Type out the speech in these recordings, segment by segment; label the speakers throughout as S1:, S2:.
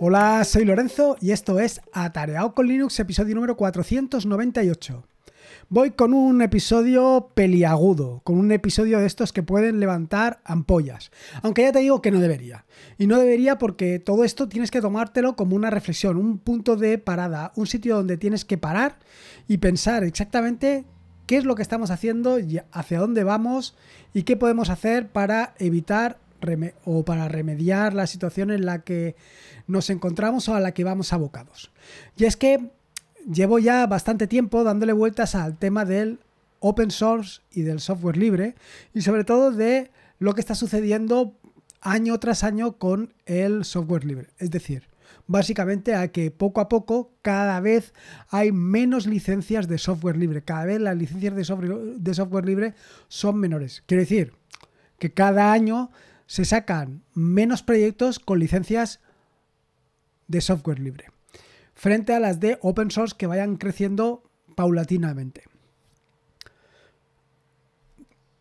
S1: Hola, soy Lorenzo y esto es Atareado con Linux, episodio número 498. Voy con un episodio peliagudo, con un episodio de estos que pueden levantar ampollas. Aunque ya te digo que no debería. Y no debería porque todo esto tienes que tomártelo como una reflexión, un punto de parada, un sitio donde tienes que parar y pensar exactamente qué es lo que estamos haciendo, y hacia dónde vamos y qué podemos hacer para evitar o para remediar la situación en la que nos encontramos o a la que vamos abocados. Y es que llevo ya bastante tiempo dándole vueltas al tema del open source y del software libre y sobre todo de lo que está sucediendo año tras año con el software libre. Es decir, básicamente a que poco a poco cada vez hay menos licencias de software libre, cada vez las licencias de software, de software libre son menores. Quiero decir que cada año se sacan menos proyectos con licencias de software libre, frente a las de open source que vayan creciendo paulatinamente.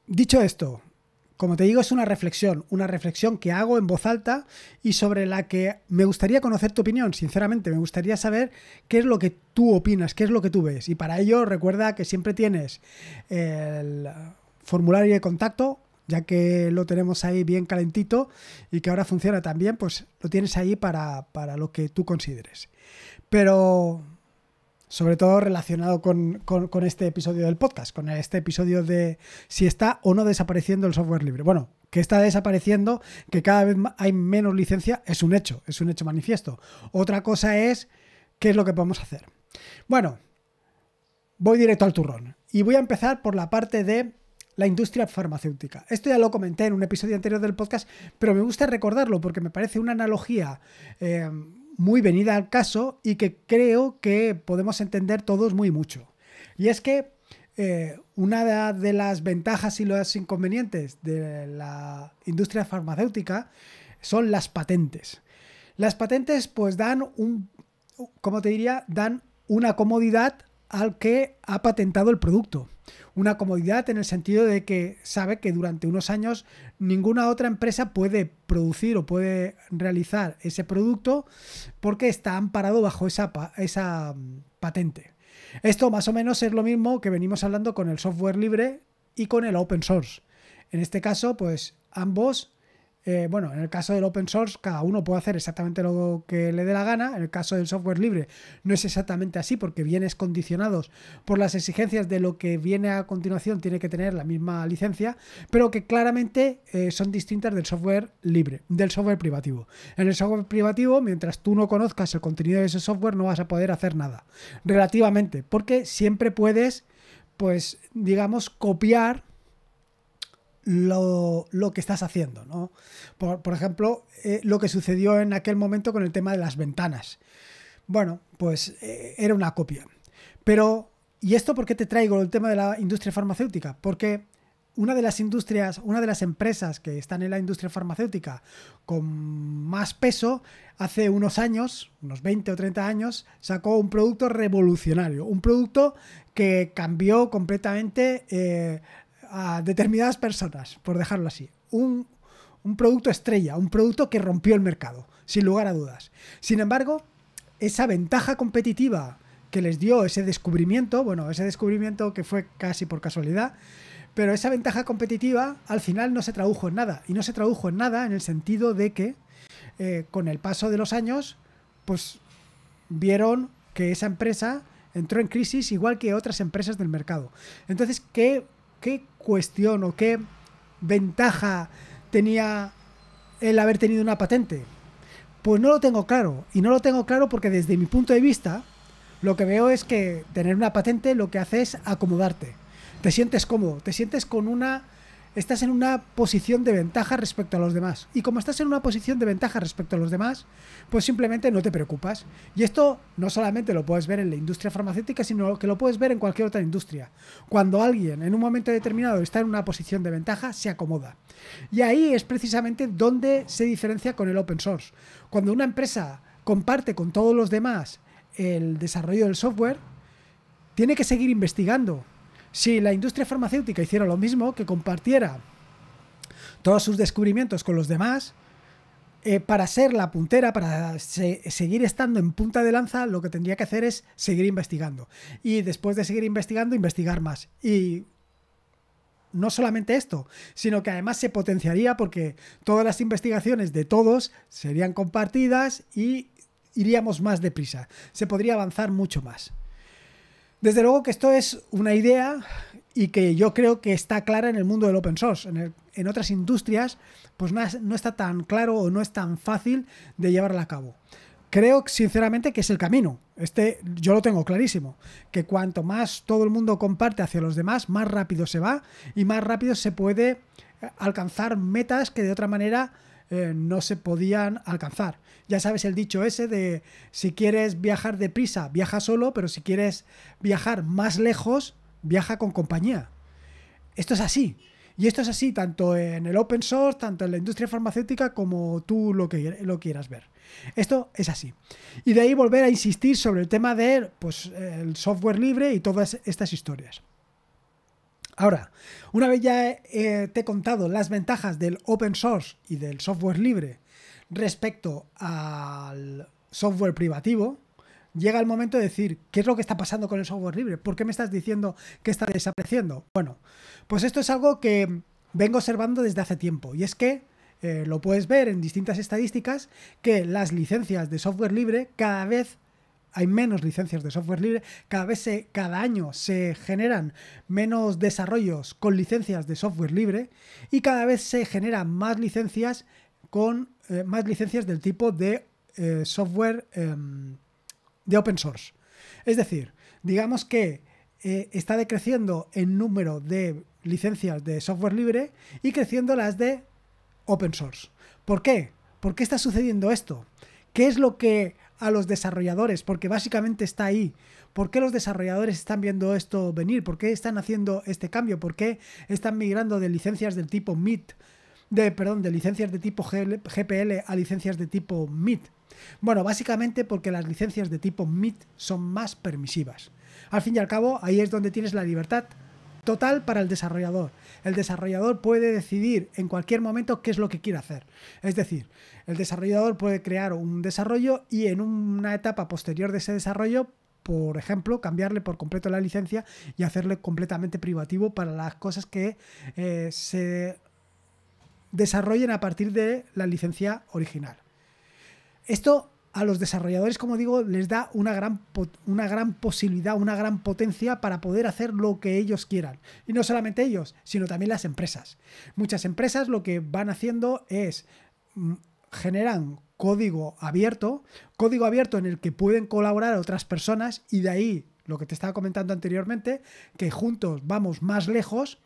S1: Dicho esto, como te digo, es una reflexión, una reflexión que hago en voz alta y sobre la que me gustaría conocer tu opinión, sinceramente, me gustaría saber qué es lo que tú opinas, qué es lo que tú ves. Y para ello recuerda que siempre tienes el formulario de contacto ya que lo tenemos ahí bien calentito y que ahora funciona también, pues lo tienes ahí para, lo que tú consideres. Pero sobre todo relacionado con, con, este episodio del podcast, con este episodio de si está o no desapareciendo el software libre. Bueno, que está desapareciendo, que cada vez hay menos licencia, es un hecho, es un hecho manifiesto. Otra cosa es qué es lo que podemos hacer. Bueno, voy directo al turrón y voy a empezar por la parte de la industria farmacéutica. Esto ya lo comenté en un episodio anterior del podcast, pero me gusta recordarlo porque me parece una analogía eh, muy venida al caso y que creo que podemos entender todos muy mucho. Y es que eh, una de las ventajas y los inconvenientes de la industria farmacéutica son las patentes. Las patentes pues dan un, como te diría, dan una comodidad al que ha patentado el producto. Una comodidad en el sentido de que sabe que durante unos años ninguna otra empresa puede producir o puede realizar ese producto porque está amparado bajo esa, esa mm, patente. Esto más o menos es lo mismo que venimos hablando con el software libre y con el open source. En este caso, pues ambos eh, bueno, en el caso del open source, cada uno puede hacer exactamente lo que le dé la gana. En el caso del software libre, no es exactamente así, porque vienes condicionados por las exigencias de lo que viene a continuación, tiene que tener la misma licencia, pero que claramente eh, son distintas del software libre, del software privativo. En el software privativo, mientras tú no conozcas el contenido de ese software, no vas a poder hacer nada, relativamente, porque siempre puedes, pues, digamos, copiar lo, que estás haciendo. ¿no? Por, ejemplo, eh, lo que sucedió en aquel momento con el tema de las ventanas. Bueno, pues eh, era una copia. Pero, ¿y esto por qué te traigo el tema de la industria farmacéutica? Porque una de las industrias, una de las empresas que están en la industria farmacéutica con más peso, hace unos años, unos 20 o 30 años, sacó un producto revolucionario, un producto que cambió completamente eh, a determinadas personas, por dejarlo así. Un, producto estrella, un producto que rompió el mercado, sin lugar a dudas. Sin embargo, esa ventaja competitiva que les dio ese descubrimiento, bueno, ese descubrimiento que fue casi por casualidad, pero esa ventaja competitiva al final no se tradujo en nada. Y no se tradujo en nada en el sentido de que eh, con el paso de los años, pues vieron que esa empresa entró en crisis igual que otras empresas del mercado. Entonces, ¿qué qué cuestión o qué ventaja tenía el haber tenido una patente? Pues no lo tengo claro. Y no lo tengo claro porque desde mi punto de vista, lo que veo es que tener una patente lo que hace es acomodarte. Te sientes cómodo, te sientes con una estás en una posición de ventaja respecto a los demás. Y como estás en una posición de ventaja respecto a los demás, pues simplemente no te preocupas. Y esto no solamente lo puedes ver en la industria farmacéutica, sino que lo puedes ver en cualquier otra industria. Cuando alguien en un momento determinado está en una posición de ventaja, se acomoda. Y ahí es precisamente donde se diferencia con el open source. Cuando una empresa comparte con todos los demás el desarrollo del software, tiene que seguir investigando, si la industria farmacéutica hiciera lo mismo, que compartiera todos sus descubrimientos con los demás, eh, para ser la puntera, para seguir estando en punta de lanza, lo que tendría que hacer es seguir investigando. Y después de seguir investigando, investigar más. Y no solamente esto, sino que además se potenciaría porque todas las investigaciones de todos serían compartidas y iríamos más deprisa. Se podría avanzar mucho más. Desde luego que esto es una idea y que yo creo que está clara en el mundo del open source. En, otras industrias, pues no, no, está tan claro o no es tan fácil de llevarla a cabo. Creo sinceramente que es el camino. Este, yo lo tengo clarísimo. Que cuanto más todo el mundo comparte hacia los demás, más rápido se va y más rápido se puede alcanzar metas que de otra manera eh, no se podían alcanzar. Ya sabes el dicho ese de si quieres viajar deprisa, viaja solo, pero si quieres viajar más lejos, viaja con compañía. Esto es así. Y esto es así tanto en el open source, tanto en la industria farmacéutica, como tú lo, que, lo quieras ver. Esto es así. Y de ahí volver a insistir sobre el tema del pues, el software libre y todas estas historias. Ahora, una vez ya eh, te he contado las ventajas del open source y del software libre respecto al software privativo, llega el momento de decir, ¿qué es lo que está pasando con el software libre? ¿Por qué me estás diciendo que está desapareciendo? Bueno, pues esto es algo que vengo observando desde hace tiempo y es que eh, lo puedes ver en distintas estadísticas que las licencias de software libre cada vez hay menos licencias de software libre, cada vez cada año se generan menos desarrollos con licencias de software libre y cada vez se generan más licencias con eh, más licencias del tipo de eh, software em, de open source. Es decir, digamos que eh, está decreciendo el número de licencias de software libre y creciendo las de open source. ¿Por qué? ¿Por qué está sucediendo esto? ¿Qué es lo que a los desarrolladores, porque básicamente está ahí. ¿Por qué los desarrolladores están viendo esto venir? ¿Por qué están haciendo este cambio? ¿Por qué están migrando de licencias del tipo MIT, de, perdón, de licencias de tipo GPL a licencias de tipo MIT? Bueno, básicamente porque las licencias de tipo MIT son más permisivas. Al fin y al cabo, ahí es donde tienes la libertad total para el desarrollador. El desarrollador puede decidir en cualquier momento qué es lo que quiere hacer. Es decir, el desarrollador puede crear un desarrollo y en una etapa posterior de ese desarrollo por ejemplo, cambiarle por completo la licencia y hacerle completamente privativo para las cosas que eh, se desarrollen a partir de la licencia original. Esto a los desarrolladores, como digo, les da una gran, una gran posibilidad, una gran potencia para poder hacer lo que ellos quieran. Y no solamente ellos, sino también las empresas. Muchas empresas lo que van haciendo es mm, generan código abierto, código abierto en el que pueden colaborar otras personas y de ahí lo que te estaba comentando anteriormente, que juntos vamos más lejos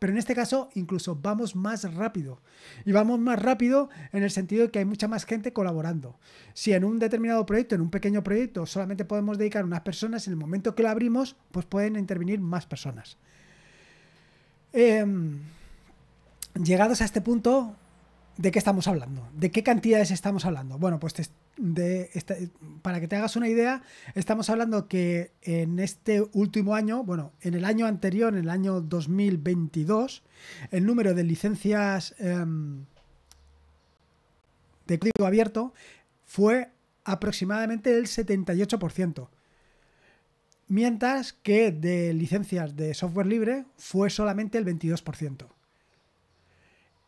S1: pero en este caso incluso vamos más rápido. Y vamos más rápido en el sentido de que hay mucha más gente colaborando. Si en un determinado proyecto, en un pequeño proyecto, solamente podemos dedicar unas personas, en el momento que lo abrimos, pues pueden intervenir más personas. Em, llegados a este punto, ¿De qué estamos hablando? ¿De qué cantidades estamos hablando? Bueno, pues para que te hagas una idea, estamos hablando que en este último año, bueno, en el año anterior, en el año 2022, el número de licencias em, de código abierto fue aproximadamente el 78%, mientras que de licencias de software libre fue solamente el 22%.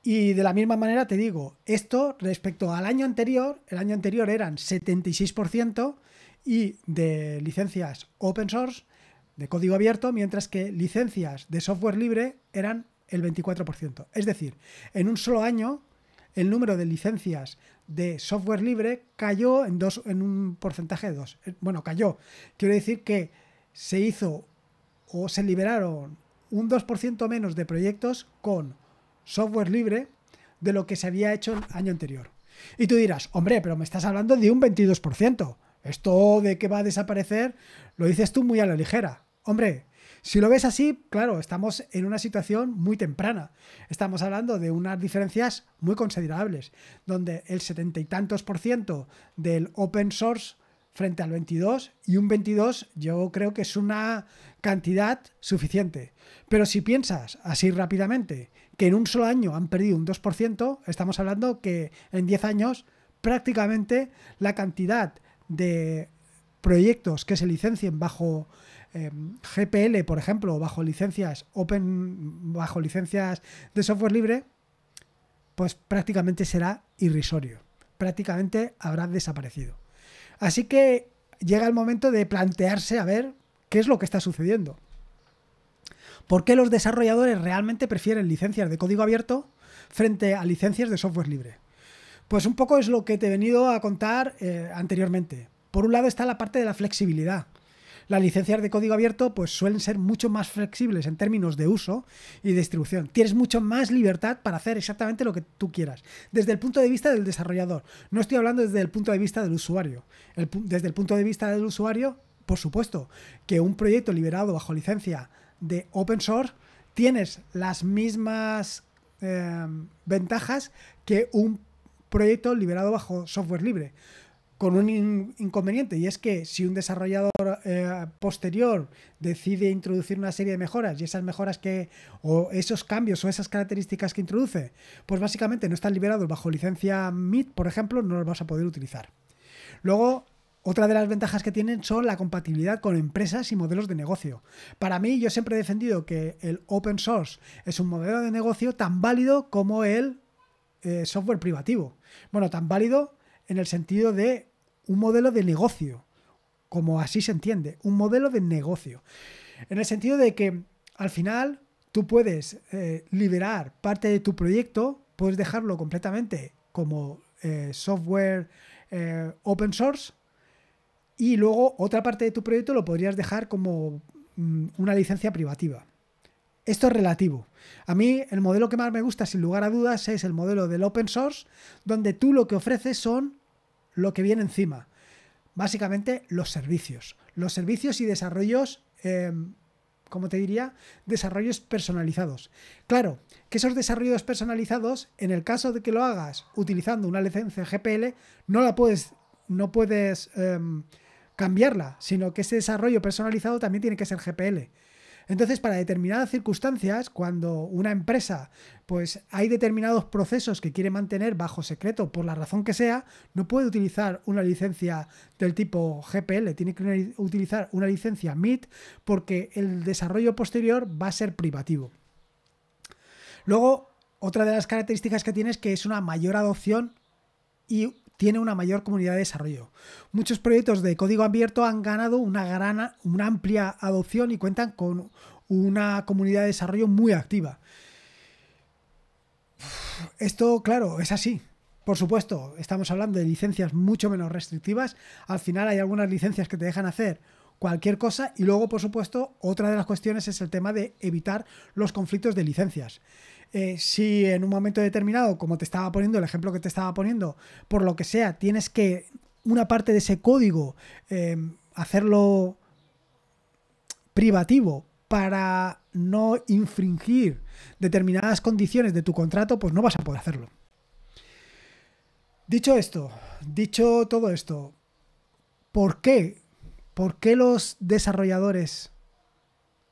S1: Y de la misma manera te digo, esto respecto al año anterior, el año anterior eran 76% y de licencias open source, de código abierto, mientras que licencias de software libre eran el 24%. Es decir, en un solo año el número de licencias de software libre cayó en, dos, en un porcentaje de 2. Bueno, cayó. Quiero decir que se hizo o se liberaron un 2% menos de proyectos con software libre de lo que se había hecho el año anterior. Y tú dirás, hombre, pero me estás hablando de un 22%. Esto de que va a desaparecer, lo dices tú muy a la ligera. Hombre, si lo ves así, claro, estamos en una situación muy temprana. Estamos hablando de unas diferencias muy considerables, donde el setenta y tantos por ciento del open source frente al 22 y un 22 yo creo que es una cantidad suficiente. Pero si piensas así rápidamente que en un solo año han perdido un 2%, estamos hablando que en 10 años prácticamente la cantidad de proyectos que se licencien bajo em, GPL, por ejemplo, bajo licencias open, bajo licencias de software libre, pues prácticamente será irrisorio. Prácticamente habrá desaparecido. Así que llega el momento de plantearse a ver qué es lo que está sucediendo. ¿Por qué los desarrolladores realmente prefieren licencias de código abierto frente a licencias de software libre? Pues un poco es lo que te he venido a contar eh, anteriormente. Por un lado está la parte de la flexibilidad. Las licencias de código abierto pues suelen ser mucho más flexibles en términos de uso y distribución. Tienes mucho más libertad para hacer exactamente lo que tú quieras. Desde el punto de vista del desarrollador, no estoy hablando desde el punto de vista del usuario. desde el punto de vista del usuario, por supuesto, que un proyecto liberado bajo licencia de open source, tienes las mismas eh, ventajas que un proyecto liberado bajo software libre, con un inconveniente, y es que si un desarrollador eh, posterior decide introducir una serie de mejoras y esas mejoras que, o esos cambios o esas características que introduce, pues básicamente no están liberados bajo licencia MIT, por ejemplo, no los vas a poder utilizar. Luego, otra de las ventajas que tienen son la compatibilidad con empresas y modelos de negocio. Para mí, yo siempre he defendido que el open source es un modelo de negocio tan válido como el eh, software privativo. Bueno, tan válido en el sentido de un modelo de negocio, como así se entiende, un modelo de negocio. En el sentido de que al final tú puedes eh, liberar parte de tu proyecto, puedes dejarlo completamente como eh, software open source y luego otra parte de tu proyecto lo podrías dejar como mm, una licencia privativa. Esto es relativo. A mí el modelo que más me gusta, sin lugar a dudas, es el modelo del open source, donde tú lo que ofreces son lo que viene encima. Básicamente los servicios. Los servicios y desarrollos, em, ¿cómo te diría, desarrollos personalizados. Claro, que esos desarrollos personalizados, en el caso de que lo hagas utilizando una licencia GPL, no la puedes no puedes em, cambiarla, sino que ese desarrollo personalizado también tiene que ser GPL. Entonces, para determinadas circunstancias, cuando una empresa, pues hay determinados procesos que quiere mantener bajo secreto por la razón que sea, no puede utilizar una licencia del tipo GPL, tiene que utilizar una licencia MIT porque el desarrollo posterior va a ser privativo. Luego, otra de las características que tiene es que es una mayor adopción y tiene una mayor comunidad de desarrollo. Muchos proyectos de código abierto han ganado una, gran, una amplia adopción y cuentan con una comunidad de desarrollo muy activa. Esto, claro, es así. Por supuesto, estamos hablando de licencias mucho menos restrictivas. Al final hay algunas licencias que te dejan hacer cualquier cosa y luego, por supuesto, otra de las cuestiones es el tema de evitar los conflictos de licencias. Eh, si en un momento determinado, como te estaba poniendo, el ejemplo que te estaba poniendo, por lo que sea, tienes que una parte de ese código eh, hacerlo privativo para no infringir determinadas condiciones de tu contrato, pues no vas a poder hacerlo. Dicho esto, dicho todo esto, ¿por qué? ¿Por qué los desarrolladores,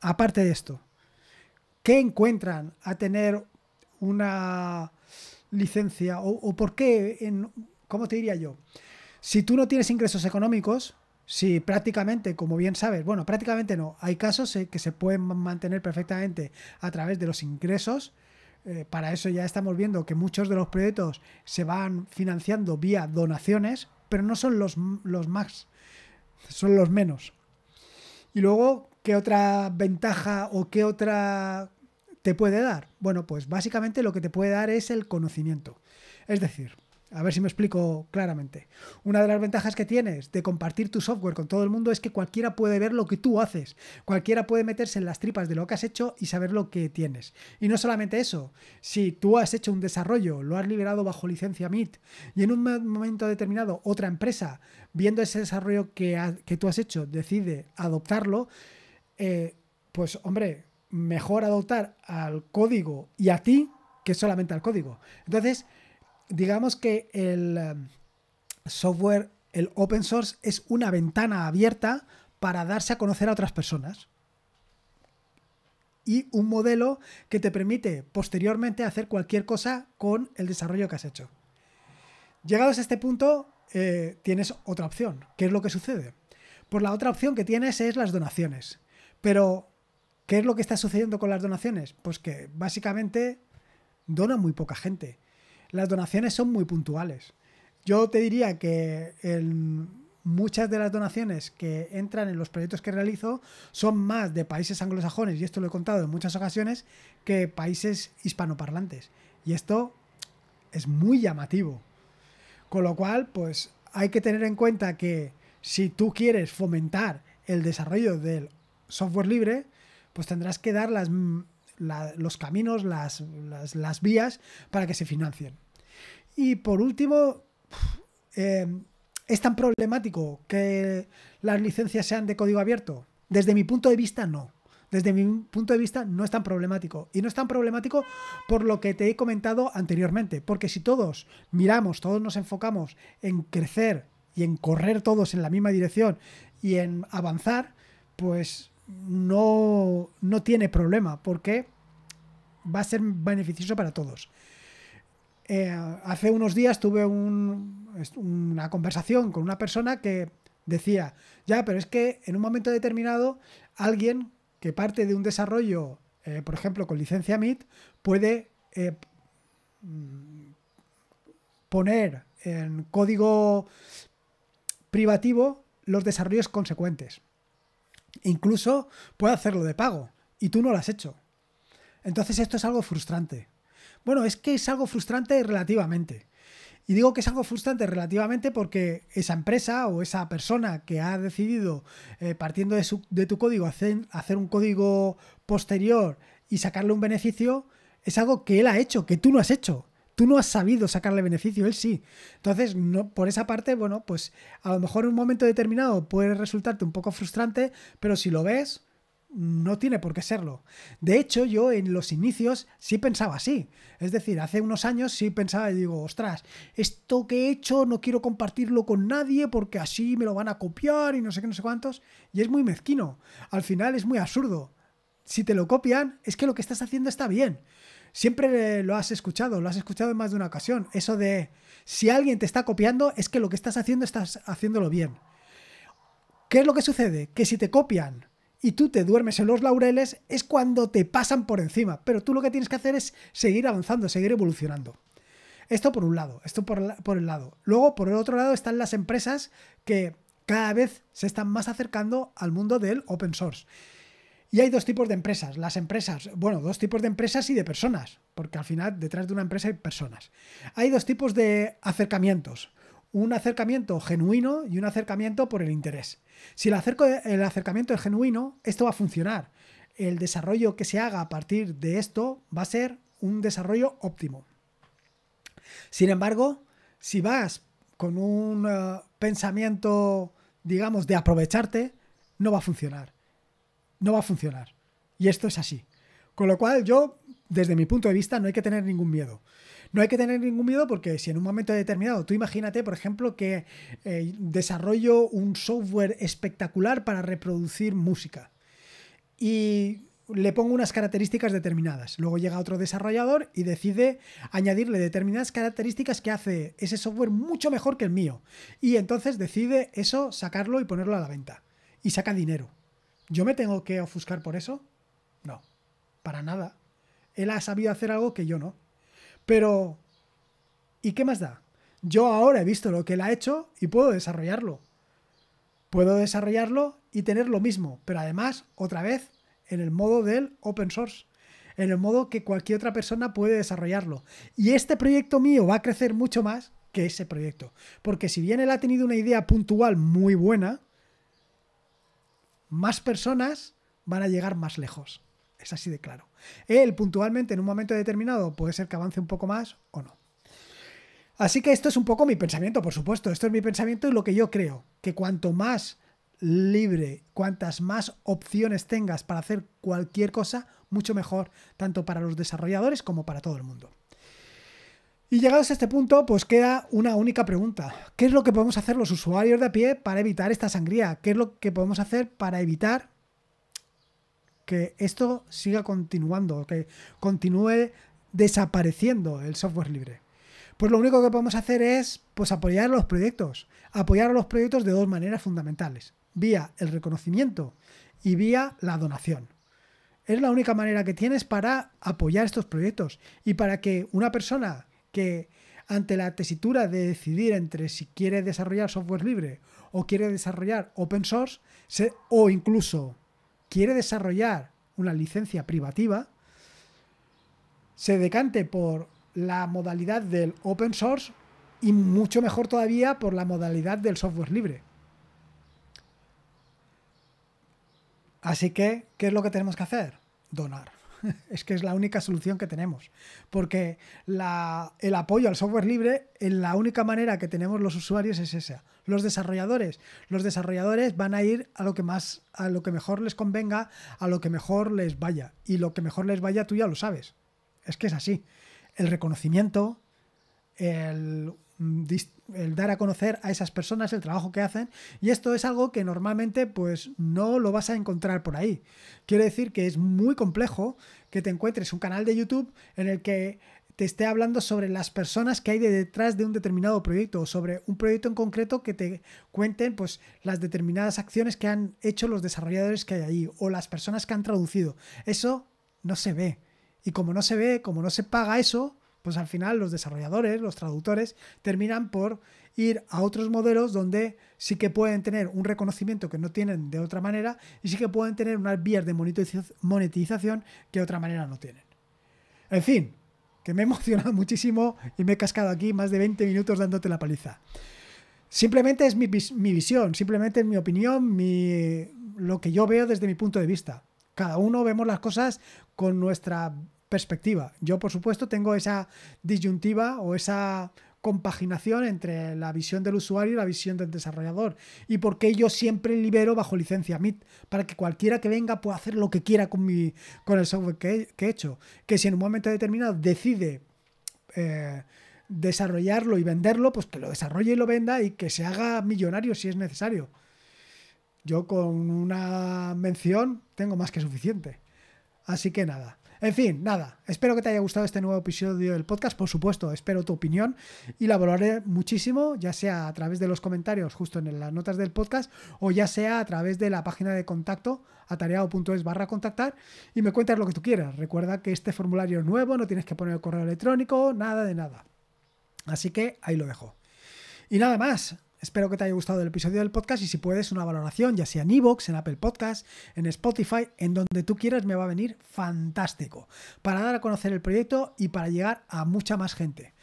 S1: aparte de esto, qué encuentran a tener una licencia o, por qué, en, ¿cómo te diría yo? Si tú no tienes ingresos económicos, si prácticamente, como bien sabes, bueno, prácticamente no, hay casos eh, que se pueden mantener perfectamente a través de los ingresos, eh, para eso ya estamos viendo que muchos de los proyectos se van financiando vía donaciones, pero no son los, los más, son los menos. Y luego ¿Qué otra ventaja o qué otra te puede dar? Bueno, pues básicamente lo que te puede dar es el conocimiento. Es decir, a ver si me explico claramente. Una de las ventajas que tienes de compartir tu software con todo el mundo es que cualquiera puede ver lo que tú haces. Cualquiera puede meterse en las tripas de lo que has hecho y saber lo que tienes. Y no solamente eso, si tú has hecho un desarrollo, lo has liberado bajo licencia MIT y en un momento determinado otra empresa, viendo ese desarrollo que, que tú has hecho, decide adoptarlo, eh, pues hombre, mejor adoptar al código y a ti que solamente al código. Entonces, digamos que el eh, software, el open source, es una ventana abierta para darse a conocer a otras personas. Y un modelo que te permite posteriormente hacer cualquier cosa con el desarrollo que has hecho. Llegados a este punto, eh, tienes otra opción. ¿Qué es lo que sucede? Pues la otra opción que tienes es las donaciones. Pero, ¿qué es lo que está sucediendo con las donaciones? Pues que básicamente dona muy poca gente. Las donaciones son muy puntuales. Yo te diría que muchas de las donaciones que entran en los proyectos que realizo son más de países anglosajones, y esto lo he contado en muchas ocasiones, que países hispanoparlantes. Y esto es muy llamativo. Con lo cual, pues hay que tener en cuenta que si tú quieres fomentar el desarrollo del software libre, pues tendrás que dar las, mm, los caminos, las, vías para que se financien. Y por último, eh, ¿es tan problemático que las licencias sean de código abierto? Desde mi punto de vista, no. Desde mi punto de vista, no es tan problemático. Y no es tan problemático por lo que te he comentado anteriormente. Porque si todos miramos, todos nos enfocamos en crecer y en correr todos en la misma dirección y en avanzar, pues no, tiene problema porque va a ser beneficioso para todos. Eh, hace unos días tuve una conversación con una persona que decía, ya, pero es que en un momento determinado alguien que parte de un desarrollo, eh, por ejemplo, con licencia MIT, puede eh, poner en código privativo los desarrollos consecuentes incluso puede hacerlo de pago y tú no lo has hecho. Entonces esto es algo frustrante. Bueno, es que es algo frustrante relativamente. Y digo que es algo frustrante relativamente porque esa empresa o esa persona que ha decidido, eh, partiendo de, su, de, tu código, hacer un código posterior y sacarle un beneficio, es algo que él ha hecho, que tú no has hecho tú no has sabido sacarle beneficio, él sí. Entonces, no, por esa parte, bueno, pues a lo mejor en un momento determinado puede resultarte un poco frustrante, pero si lo ves, no tiene por qué serlo. De hecho, yo en los inicios sí pensaba así. Es decir, hace unos años sí pensaba y digo, ostras, esto que he hecho no quiero compartirlo con nadie porque así me lo van a copiar y no sé qué, no sé cuántos. Y es muy mezquino. Al final es muy absurdo. Si te lo copian, es que lo que estás haciendo está bien siempre lo has escuchado, lo has escuchado en más de una ocasión. Eso de si alguien te está copiando es que lo que estás haciendo estás haciéndolo bien. ¿Qué es lo que sucede? Que si te copian y tú te duermes en los laureles es cuando te pasan por encima, pero tú lo que tienes que hacer es seguir avanzando, seguir evolucionando. Esto por un lado, esto por, el lado. Luego, por el otro lado, están las empresas que cada vez se están más acercando al mundo del open source. Y hay dos tipos de empresas. Las empresas, bueno, dos tipos de empresas y de personas, porque al final detrás de una empresa hay personas. Hay dos tipos de acercamientos. Un acercamiento genuino y un acercamiento por el interés. Si el, acercamiento es genuino, esto va a funcionar. El desarrollo que se haga a partir de esto va a ser un desarrollo óptimo. Sin embargo, si vas con un eh, pensamiento, digamos, de aprovecharte, no va a funcionar no va a funcionar. Y esto es así. Con lo cual yo, desde mi punto de vista, no hay que tener ningún miedo. No hay que tener ningún miedo porque si en un momento determinado, tú imagínate, por ejemplo, que eh, desarrollo un software espectacular para reproducir música y le pongo unas características determinadas. Luego llega otro desarrollador y decide añadirle determinadas características que hace ese software mucho mejor que el mío. Y entonces decide eso, sacarlo y ponerlo a la venta. Y saca dinero. ¿Yo me tengo que ofuscar por eso? No, para nada. Él ha sabido hacer algo que yo no. Pero, ¿y qué más da? Yo ahora he visto lo que él ha hecho y puedo desarrollarlo. Puedo desarrollarlo y tener lo mismo, pero además, otra vez, en el modo del open source, en el modo que cualquier otra persona puede desarrollarlo. Y este proyecto mío va a crecer mucho más que ese proyecto. Porque si bien él ha tenido una idea puntual muy buena, más personas van a llegar más lejos. Es así de claro. Él puntualmente en un momento determinado puede ser que avance un poco más o no. Así que esto es un poco mi pensamiento, por supuesto. Esto es mi pensamiento y lo que yo creo, que cuanto más libre, cuantas más opciones tengas para hacer cualquier cosa, mucho mejor, tanto para los desarrolladores como para todo el mundo. Y llegados a este punto, pues queda una única pregunta. ¿Qué es lo que podemos hacer los usuarios de a pie para evitar esta sangría? ¿Qué es lo que podemos hacer para evitar que esto siga continuando, que continúe desapareciendo el software libre? Pues lo único que podemos hacer es pues, apoyar los proyectos. Apoyar a los proyectos de dos maneras fundamentales. Vía el reconocimiento y vía la donación. Es la única manera que tienes para apoyar estos proyectos y para que una persona que ante la tesitura de decidir entre si quiere desarrollar software libre o quiere desarrollar open source o incluso quiere desarrollar una licencia privativa, se decante por la modalidad del open source y mucho mejor todavía por la modalidad del software libre. Así que, ¿qué es lo que tenemos que hacer? Donar. es que es la única solución que tenemos. Porque el apoyo al software libre, en la única manera que tenemos los usuarios es esa. Los desarrolladores. Los desarrolladores van a ir a lo que más, a lo que mejor les convenga, a lo que mejor les vaya. Y lo que mejor les vaya, tú ya lo sabes. Es que es así. El reconocimiento, el Mm, el dar a conocer a esas personas el trabajo que hacen y esto es algo que normalmente pues no lo vas a encontrar por ahí. Quiero decir que es muy complejo que te encuentres un canal de YouTube en el que te esté hablando sobre las personas que hay detrás de un determinado proyecto o sobre un proyecto en concreto que te cuenten pues las determinadas acciones que han hecho los desarrolladores que hay ahí o las personas que han traducido. Eso no se ve. Y como no se ve, como no se paga eso, pues al final los desarrolladores, los traductores, terminan por ir a otros modelos donde sí que pueden tener un reconocimiento que no tienen de otra manera y sí que pueden tener unas vías de monetización que de otra manera no tienen. En fin, que me he emocionado muchísimo y me he cascado aquí más de 20 minutos dándote la paliza. Simplemente es mi, visión, simplemente es mi opinión, mi, lo que yo veo desde mi punto de vista. Cada uno vemos las cosas con nuestra perspectiva. Yo, por supuesto, tengo esa disyuntiva o esa compaginación entre la visión del usuario y la visión del desarrollador. Y porque yo siempre libero bajo licencia MIT, para que cualquiera que venga pueda hacer lo que quiera con, mi, con el software que he, hecho. Que si en un momento determinado decide eh, desarrollarlo y venderlo, pues que lo desarrolle y lo venda y que se haga millonario si es necesario. Yo con una mención tengo más que suficiente. Así que nada. En fin, nada, espero que te haya gustado este nuevo episodio del podcast, por supuesto, espero tu opinión y la valoraré muchísimo, ya sea a través de los comentarios justo en las notas del podcast o ya sea a través de la página de contacto atareado.es barra contactar y me cuentas lo que tú quieras. Recuerda que este formulario es nuevo, no tienes que poner el correo electrónico, nada de nada. Así que ahí lo dejo. Y nada más, Espero que te haya gustado el episodio del podcast y si puedes una valoración, ya sea en Evox, en Apple Podcast, en Spotify, en donde tú quieras, me va a venir fantástico para dar a conocer el proyecto y para llegar a mucha más gente.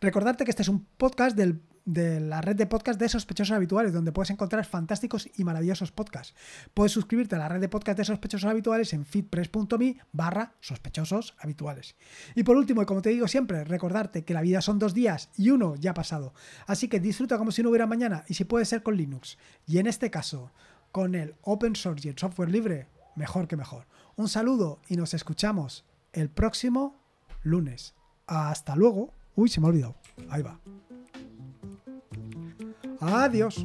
S1: Recordarte que este es un podcast del de la red de podcast de sospechosos habituales, donde puedes encontrar fantásticos y maravillosos podcasts. Puedes suscribirte a la red de podcast de sospechosos habituales en fitpress.me barra sospechosos habituales. Y por último, y como te digo siempre, recordarte que la vida son dos días y uno ya ha pasado. Así que disfruta como si no hubiera mañana y si puede ser con Linux. Y en este caso, con el open source y el software libre, mejor que mejor. Un saludo y nos escuchamos el próximo lunes. Hasta luego. Uy, se me ha olvidado. Ahí va. Adiós.